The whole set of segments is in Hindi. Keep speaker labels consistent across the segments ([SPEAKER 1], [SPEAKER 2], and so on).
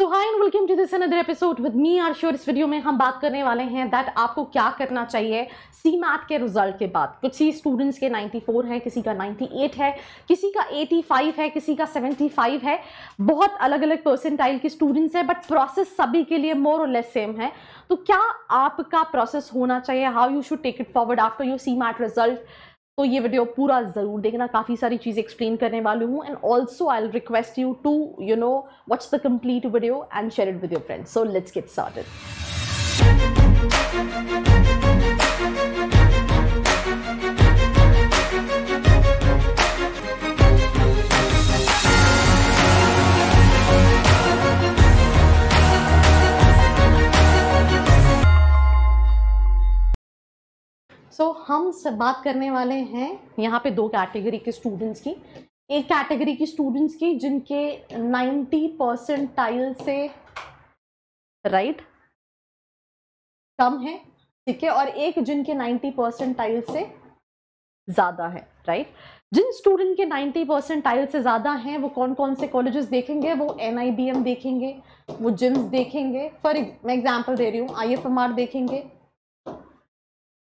[SPEAKER 1] तो hi and welcome to this another episode with me आर श्योर इस वीडियो में हम बात करने वाले हैं दैट आपको क्या करना चाहिए सी मैट के रिजल्ट के बाद कुछ ही स्टूडेंट्स के 94 है किसी का 98 है किसी का 85 है किसी का 75 है बहुत अलग अलग परसेंटाइल के स्टूडेंट्स हैं बट प्रोसेस सभी के लिए मोर और लेस सेम है तो क्या आपका प्रोसेस होना चाहिए how you should take it forward after your CMAT result तो ये वीडियो पूरा ज़रूर देखना काफ़ी सारी चीज़ें एक्सप्लेन करने वाली हूँ and also I request you to you know watch the complete video and share it with your friends so let's get started so so, हम सब बात करने वाले हैं यहाँ पे दो कैटेगरी के स्टूडेंट्स की एक कैटेगरी की स्टूडेंट्स की जिनके 90 परसेंट टाइल से राइट कम है ठीक है और एक जिनके 90 परसेंट टाइल से ज़्यादा है राइट जिन स्टूडेंट के 90 परसेंट टाइल से ज़्यादा हैं वो कौन कौन से कॉलेजेस देखेंगे वो एन देखेंगे वो जिम्स देखेंगे फॉर मैं एग्जाम्पल दे रही हूँ आई देखेंगे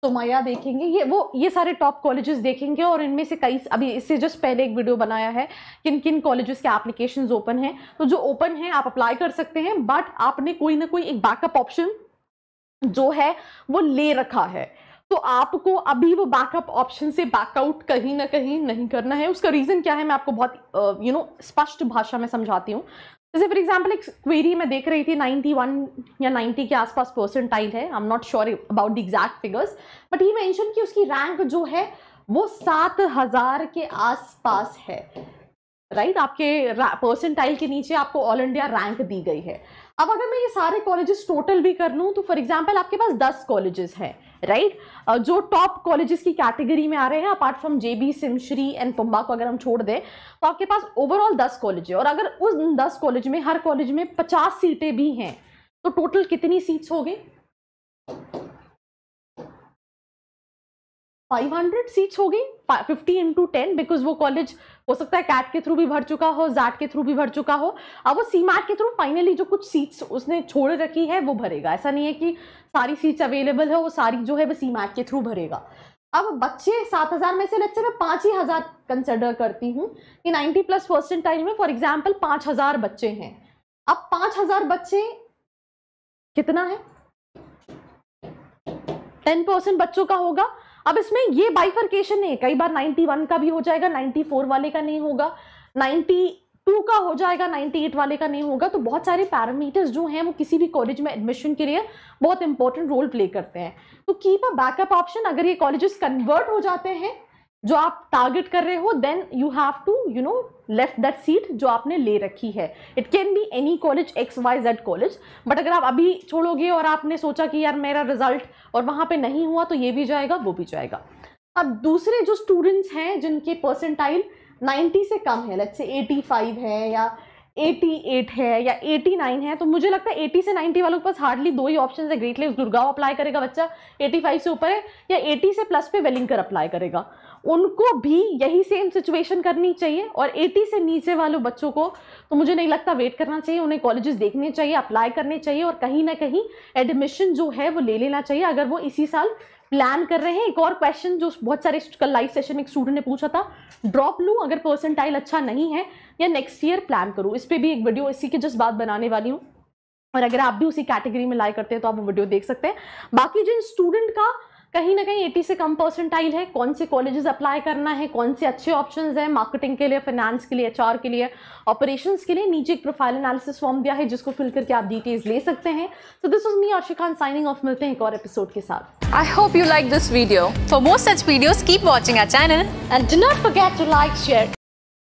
[SPEAKER 1] सोमाया तो देखेंगे ये वो ये सारे टॉप कॉलेजेस देखेंगे और इनमें से कई अभी इससे जस्ट पहले एक वीडियो बनाया है किन किन कॉलेजेस के एप्लीकेशन ओपन हैं तो जो ओपन है आप अप्लाई कर सकते हैं बट आपने कोई ना कोई एक बैकअप ऑप्शन जो है वो ले रखा है तो आपको अभी वो बैकअप ऑप्शन से बैकआउट कहीं ना कहीं नहीं करना है उसका रीज़न क्या है मैं आपको बहुत यू नो स्पष्ट भाषा में समझाती हूँ जैसे फॉर एग्जाम्पल एक क्वेरी में देख रही थी 91 या 90 के आसपास परसेंटाइल है I am not sure about the exact figures but he mention कि उसकी रैंक जो है वो सात हजार के आसपास है राइट right? आपके परसेंटाइल के नीचे आपको ऑल इंडिया रैंक दी गई है अब अगर मैं ये सारे कॉलेजेस टोटल भी कर लूँ तो फॉर एग्जाम्पल आपके पास दस कॉलेजेस हैं राइट right? जो टॉप कॉलेजेस की कैटेगरी में आ रहे हैं अपार्ट फ्रॉम जे बी सिमश्री एंड पुम्बा को अगर हम छोड़ दें तो आपके पास ओवरऑल दस कॉलेज है और अगर उस दस कॉलेज में हर कॉलेज में पचास सीटें भी हैं तो टोटल कितनी सीट्स हो गई 500 सीट्स हो गई 50 इंटू टेन बिकॉज वो कॉलेज हो सकता है कैट के थ्रू भी भर चुका हो जैट के थ्रू भी भर चुका हो अब वो सी मैट के थ्रू फाइनली जो कुछ सीट्स उसने छोड़ रखी है वो भरेगा ऐसा नहीं है कि सारी सीट्स अवेलेबल है वो सारी जो है वो सी मैट के थ्रू भरेगा अब बच्चे सात हज़ार में से लेट से मैं पाँच ही हज़ार कंसिडर करती हूँ कि नाइन्टी प्लस टाइम में फॉर एग्जाम्पल पाँच हज़ार बच्चे हैं अब पाँच हज़ार बच्चे कितना है टेन परसेंट बच्चों का होगा अब इसमें ये बाइफर्केशन है कई बार 91 का भी हो जाएगा 94 वाले का नहीं होगा 92 का हो जाएगा 98 वाले का नहीं होगा तो बहुत सारे पैरामीटर्स जो हैं वो किसी भी कॉलेज में एडमिशन के लिए बहुत इंपॉर्टेंट रोल प्ले करते हैं तो कीप अ बैकअप ऑप्शन अगर ये कॉलेजेस कन्वर्ट हो जाते हैं जो आप टारगेट कर रहे हो then you have to you know left that seat जो आपने ले रखी है it can be any college X Y Z college but अगर आप अभी छोड़ोगे और आपने सोचा कि यार मेरा रिजल्ट और वहाँ पे नहीं हुआ तो ये भी जाएगा वो भी जाएगा अब दूसरे जो स्टूडेंट्स हैं जिनके परसेंटाइल 90 से कम है लेट्स से 85 है या 88 है या 89 है तो मुझे लगता है 80 से 90 वालों के पास हार्डली दो ही ऑप्शन है ग्रेट लेव दुर्गा अप्लाई करेगा बच्चा 85 से ऊपर है या 80 से प्लस पे वेलिंग कर अप्लाई करेगा उनको भी यही सेम सिचुएशन करनी चाहिए और 80 से नीचे वालों बच्चों को तो मुझे नहीं लगता वेट करना चाहिए उन्हें कॉलेजेस देखने चाहिए अप्लाई करने चाहिए और कहीं ना कहीं एडमिशन जो है वो ले लेना चाहिए अगर वो इसी साल प्लान कर रहे हैं एक और क्वेश्चन जो बहुत सारे कल लाइव सेशन में एक स्टूडेंट ने पूछा था ड्रॉप लूँ अगर पर्सेंटाइल अच्छा नहीं है या नेक्स्ट ईयर प्लान करूँ इस पर भी एक वीडियो इसी के जस्ट बात बनाने वाली हूँ और अगर आप भी उसी कैटेगरी में लाई करते हैं तो आप वो वीडियो देख सकते हैं बाकी जिन स्टूडेंट का कहीं ना कहीं 80 से कम परसेंटाइल है कौन से कॉलेजेस अप्लाई करना है कौन से अच्छे ऑप्शंस हैं मार्केटिंग के लिए फाइनेंस के लिए एच के लिए ऑपरेशंस के लिए नीचे एक प्रोफाइल एनालिसिस फॉर्म दिया है जिसको फिल करके आप डिटेल्स ले सकते हैं सो दिस वॉज मी अर्शिकान साइनिंग ऑफ मिलते हैं एक और एपिसोड के साथ I hope you like this video. For more such videos, keep watching our channel and do not forget to like share